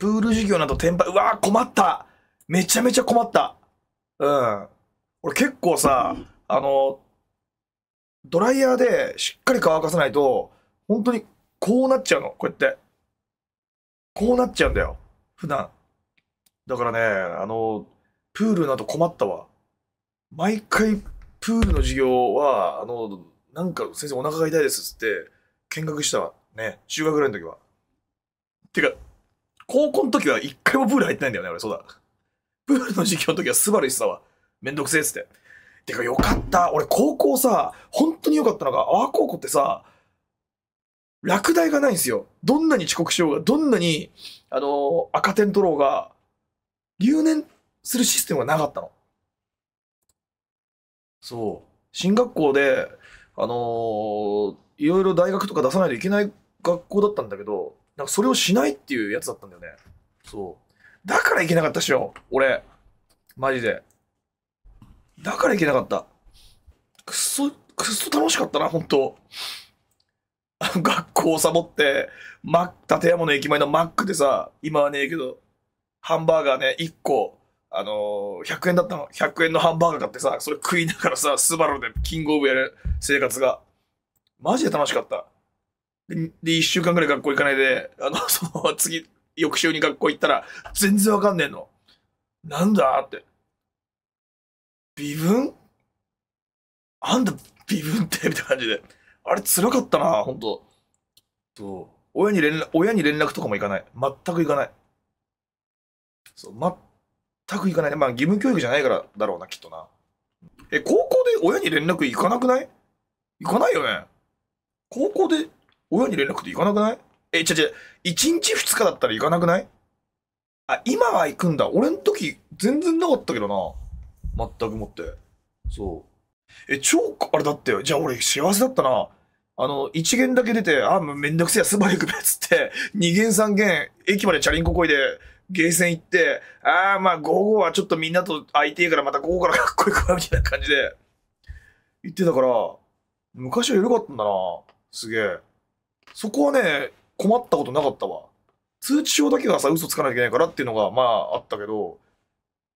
プール授業など転売、うわ困っためちゃめちゃ困った。うん。俺結構さ、あの、ドライヤーでしっかり乾かさないと、本当にこうなっちゃうの、こうやって。こうなっちゃうんだよ、普段。だからね、あの、プールなど困ったわ。毎回、プールの授業は、あの、なんか先生お腹が痛いですっつって、見学したわ。ね、中学ぐらいの時は。てか、高校の時は一回もプール入ってないんだよね、俺、そうだ。プールの授業の時はスバルしってたわ。めんどくせえっつって。てかよかった。俺、高校さ、本当によかったのが、阿波高校ってさ、落第がないんですよ。どんなに遅刻しようが、どんなに、あの赤点取ろうが、留年するシステムがなかったの。そう。進学校で、あのー、いろいろ大学とか出さないといけない学校だったんだけど、なんかそれをしないっていうやつだったんだよね。そう。だからいけなかったっしょ、俺。マジで。だからいけなかった。くっそ、くっそ楽しかったな、本当 学校をサボって、マック、立山の駅前のマックでさ、今はねえけど、ハンバーガーね、1個、あのー、100円だったの。100円のハンバーガー買ってさ、それ食いながらさ、スバルでキングオブやる生活が。マジで楽しかった。で、1週間ぐらい学校行かないで、あの、その、次、翌週に学校行ったら、全然わかんねえの。なんだって。微分あんた、微分って みたいな感じで。あれ、辛かったな、ほんと。そう。親に連絡、親に連絡とかも行かない。全く行かない。そう、全く行かない。まあ、義務教育じゃないからだろうな、きっとな。え、高校で親に連絡行かなくない行かないよね。高校で親に連絡って行かなくないえ、ちゃちゃ、1日2日だったら行かなくないあ、今は行くんだ。俺の時、全然なかったけどな。全くもって。そう。え、超、あれだって、じゃあ俺幸せだったな。あの、1限だけ出て、あ、もうめんどくせえや、早行くべっつって、2限3限、駅までチャリンコこいで、ゲーセン行って、ああ、まあ午後はちょっとみんなと会いてえからまた午後からかっこいいかみたいな感じで、行ってたから、昔は緩かったんだな。すげえ。そこはね、困ったことなかったわ。通知表だけがさ、嘘つかなきゃいけないからっていうのが、まあ、あったけど、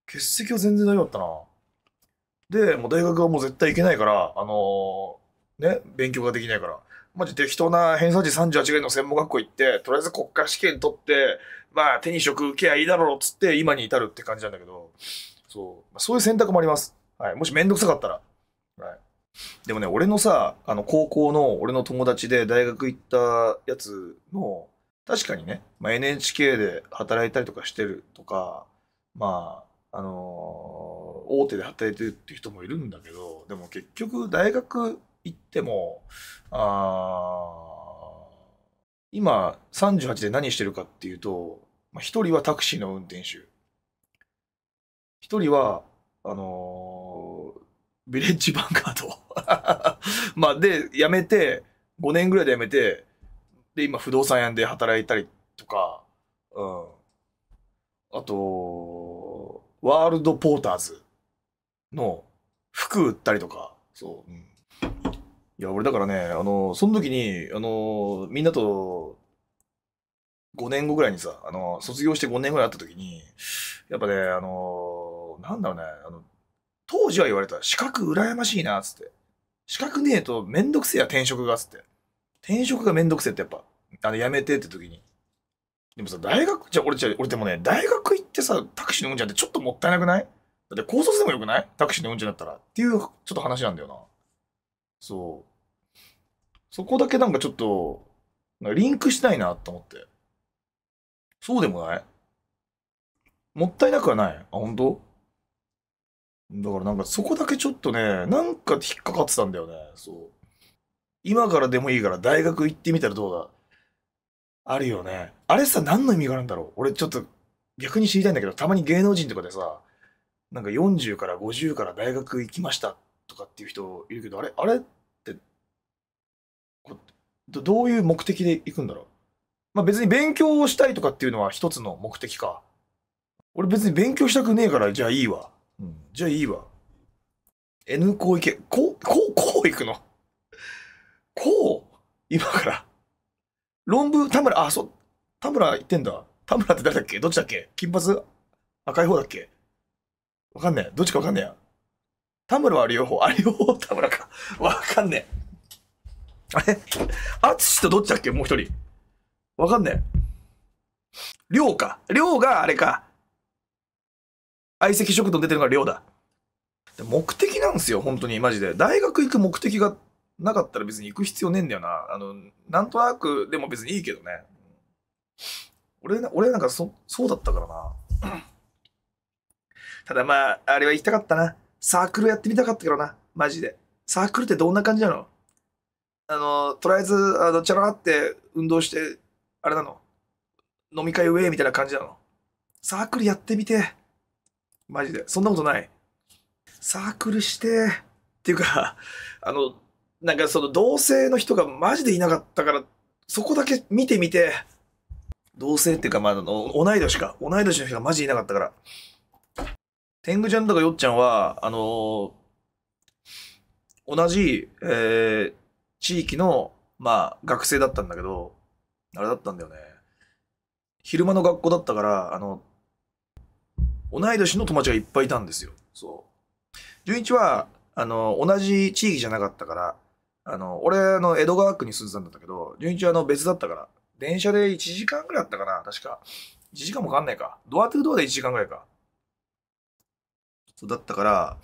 欠席は全然大丈夫だったな。で、もう大学はもう絶対行けないから、あのー、ね、勉強ができないから。マジ適当な偏差値38ぐらいの専門学校行って、とりあえず国家試験取って、まあ手に職受けやいいだろうっつって今に至るって感じなんだけど、そう、そういう選択もあります。はい。もしめんどくさかったら。はい。でもね、俺のさ、あの、高校の、俺の友達で大学行ったやつの、確かにね、まあ、NHK で働いたりとかしてるとか、まあ、あのー、大手で働いてるって人もいるんだけど、でも結局大学行っても、あ今38で何してるかっていうと、まあ、1人はタクシーの運転手、1人は、あのーヴィレッジヴァンガード まあ、で、辞めて、5年ぐらいで辞めて、で、今、不動産屋で働いたりとか、うん。あと、ワールドポーターズの服売ったりとか、そう。うん、いや、俺だからね、あの、その時に、あの、みんなと、5年後ぐらいにさ、あの、卒業して5年ぐらいあった時に、やっぱね、あの、なんだろうね、あの、当時は言われた。資格羨ましいな、つって。資格ねえとめんどくせえや、転職が、つって。転職がめんどくせえってやっぱ、あの、やめてって時に。でもさ、大学、じゃ俺じゃ俺でもね、大学行ってさ、タクシーのうんちゃんってちょっともったいなくないだって高卒でもよくないタクシーのうんちゃんだったら。っていう、ちょっと話なんだよな。そう。そこだけなんかちょっと、なんかリンクしたいなと思って。そうでもないもったいなくはない。あ、本当？だからなんかそこだけちょっとね、なんか引っかかってたんだよね。そう。今からでもいいから大学行ってみたらどうだあるよね。あれさ、何の意味があるんだろう俺ちょっと逆に知りたいんだけど、たまに芸能人とかでさ、なんか40から50から大学行きましたとかっていう人いるけど、あれ、あれってど、どういう目的で行くんだろうまあ別に勉強をしたいとかっていうのは一つの目的か。俺別に勉強したくねえから、じゃあいいわ。じゃあいいわ。N 校行け。こう、こう、こう行くの。こう今から。論文、田村、あ、そう、田村行ってんだ。田村って誰だっけどっちだっけ金髪赤い方だっけわかんねえ。どっちかわかんねえや。田村は両方。あ、両方田村か。わかんねえ。あれ淳とどっちだっけもう一人。わかんねえ。りょうか。りょうがあれか。相席食堂出てるのが量だ。目的なんですよ、本当に、マジで。大学行く目的がなかったら別に行く必要ねえんだよな。あの、なんとなくでも別にいいけどね。俺、俺なんかそ、そうだったからな。ただまあ、あれは行きたかったな。サークルやってみたかったけどな、マジで。サークルってどんな感じなのあの、とりあえず、あの、チャラって運動して、あれなの飲み会上みたいな感じなのサークルやってみて。マジで。そんなことない。サークルして、っていうか、あの、なんかその同性の人がマジでいなかったから、そこだけ見てみて、同性っていうか、まあ、あの、同い年か。同い年の人がマジでいなかったから。天狗ちゃんとかよっちゃんは、あのー、同じ、えー、地域の、まあ、学生だったんだけど、あれだったんだよね。昼間の学校だったから、あの、同い年の友達がいっぱいいたんですよ。そう。純一は、あの、同じ地域じゃなかったから、あの、俺、の、江戸川区に住んでたんだけど、純一は、あの、別だったから、電車で1時間ぐらいあったかな、確か。1時間もかかんないか。ドアトゥドアで1時間ぐらいか。そうだったから、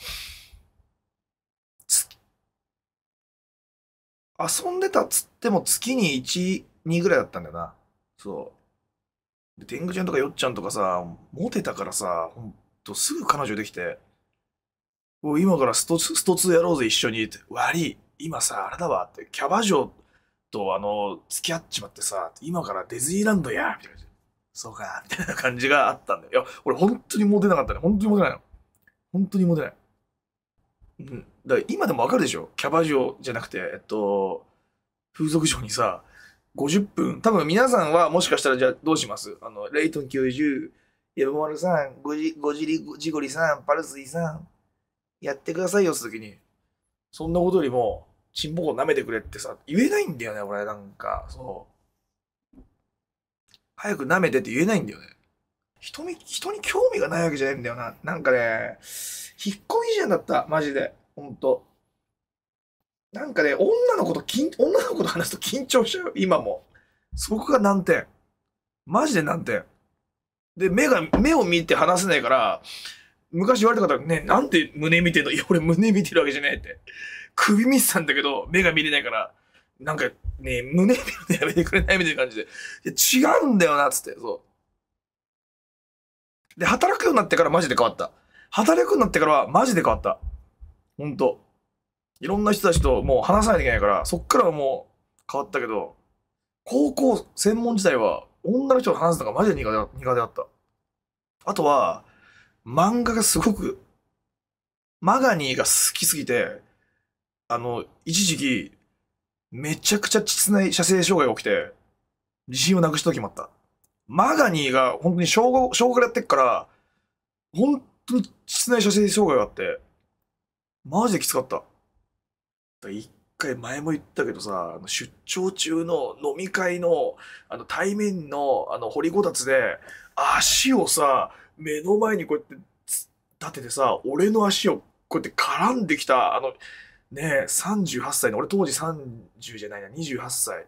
遊んでたっつっても月に1、2ぐらいだったんだよな。そう。で、天狗ちゃんとかよっちゃんとかさ、モテたからさ、ほんとすぐ彼女できて、もう今からストスト2やろうぜ一緒にって、悪い、今さ、あれだわって、キャバ嬢とあの、付き合っちまってさ、今からディズニーランドや、みたいな。そうか、みたいな感じがあったんだよ。いや、俺本当にモテなかったね。本当にモテないの。本当にモテない。うん。だから今でもわかるでしょキャバ嬢じゃなくて、えっと、風俗嬢にさ、50分。多分皆さんはもしかしたらじゃあどうしますあの、レイトン教授、山ルさん、ゴジゴジリジゴリさん、パルスイさん、やってくださいよって時に、そんなことよりも、チンポコ舐めてくれってさ、言えないんだよね、俺。なんか、そう。早く舐めてって言えないんだよね。人に、人に興味がないわけじゃないんだよな。なんかね、引っ込みじゃんだった、マジで。ほんと。なんかね、女の子ときん、女の子と話すと緊張しちゃう、今も。そこが難点。マジで難点。で、目が、目を見て話せないから、昔言われた方ね、なんて胸見てんの いや、俺胸見てるわけじゃないって。首見てたんだけど、目が見れないから、なんかね、胸見るのやめてくれないみたいな感じで。いや、違うんだよな、つって、そう。で、働くようになってからマジで変わった。働くようになってからはマジで変わった。ほんと。いろんな人たちともう話さないといけないから、そっからはもう変わったけど、高校専門時代は女の人と話すのがマジで苦手だった。あとは、漫画がすごく、マガニーが好きすぎて、あの、一時期、めちゃくちゃ膣内射精障害が起きて、自信をなくした時もあった。マガニーが本当に小学、小学からやってっから、本当に膣内射精障害があって、マジできつかった。一回前も言ったけどさ、出張中の飲み会の、あの対面の、あの、掘りごたつで、足をさ、目の前にこうやって立ててさ、俺の足をこうやって絡んできた、あの、ね38歳の、俺当時30じゃないな、28歳。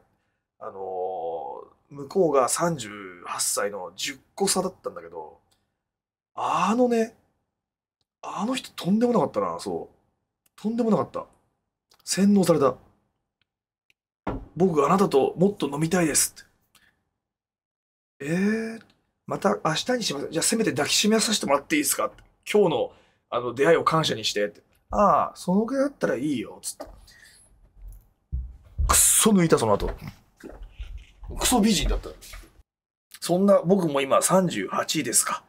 あのー、向こうが38歳の10個差だったんだけど、あのね、あの人とんでもなかったな、そう。とんでもなかった。洗脳された。僕があなたともっと飲みたいですって。えー、また明日にします。じゃあせめて抱きしめさせてもらっていいですか今日のあの出会いを感謝にしてって。ああ、そのぐらいだったらいいよ。つって。くっそ抜いた、その後。クソ美人だった。そんな僕も今38ですか。